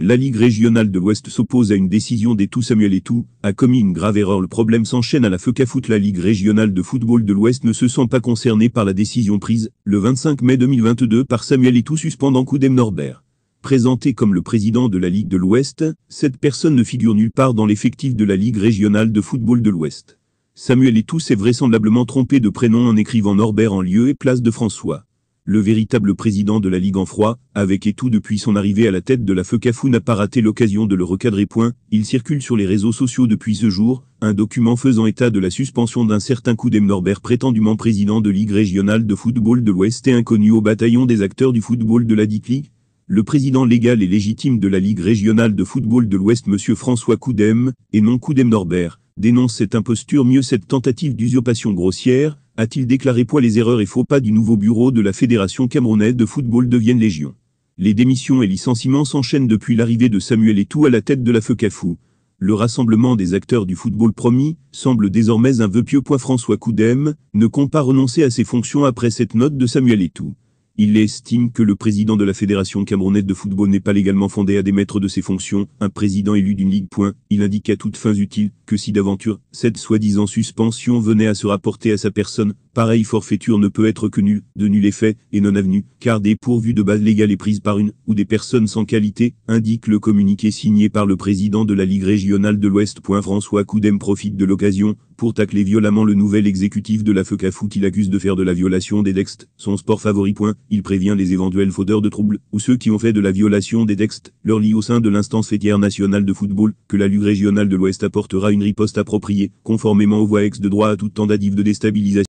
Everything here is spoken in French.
La Ligue régionale de l'Ouest s'oppose à une décision des tout Samuel Etou, a commis une grave erreur. Le problème s'enchaîne à la feu foot La Ligue régionale de football de l'Ouest ne se sent pas concernée par la décision prise, le 25 mai 2022 par Samuel Etou suspendant Koudem Norbert. Présenté comme le président de la Ligue de l'Ouest, cette personne ne figure nulle part dans l'effectif de la Ligue régionale de football de l'Ouest. Samuel Etou s'est vraisemblablement trompé de prénom en écrivant Norbert en lieu et place de François le véritable président de la Ligue en froid, avec et tout depuis son arrivée à la tête de la feucafou n'a pas raté l'occasion de le recadrer. Point. Il circule sur les réseaux sociaux depuis ce jour, un document faisant état de la suspension d'un certain Koudem Norbert prétendument président de Ligue régionale de football de l'Ouest et inconnu au bataillon des acteurs du football de la Dicli. Le président légal et légitime de la Ligue régionale de football de l'Ouest M. François Koudem, et non Koudem Norbert, dénonce cette imposture mieux cette tentative d'usurpation grossière, a-t-il déclaré poids les erreurs et faux pas du nouveau bureau de la Fédération camerounaise de football deviennent légion. Les démissions et licenciements s'enchaînent depuis l'arrivée de Samuel Etou à la tête de la FECAFU. Le rassemblement des acteurs du football promis semble désormais un vœu pieux. François Coudem ne compte pas renoncer à ses fonctions après cette note de Samuel Etou. Il estime que le président de la Fédération camerounaise de football n'est pas légalement fondé à démettre de ses fonctions, un président élu d'une ligue. Point. Il indique à toutes fins utiles que si d'aventure, cette soi-disant suspension venait à se rapporter à sa personne, pareille forfaiture ne peut être que nulle, de nul effet, et non avenue, car dépourvue de base légale et prise par une, ou des personnes sans qualité, indique le communiqué signé par le président de la Ligue régionale de l'Ouest. François Coudem profite de l'occasion, pour tacler violemment le nouvel exécutif de la FECAFOOT il accuse de faire de la violation des textes, son sport favori. Il prévient les éventuels fauteurs de troubles, ou ceux qui ont fait de la violation des textes, leur lit au sein de l'instance fêtière nationale de football, que la Ligue régionale de l'Ouest apportera une riposte appropriée, conformément aux voies ex de droit à toute tentative de déstabilisation.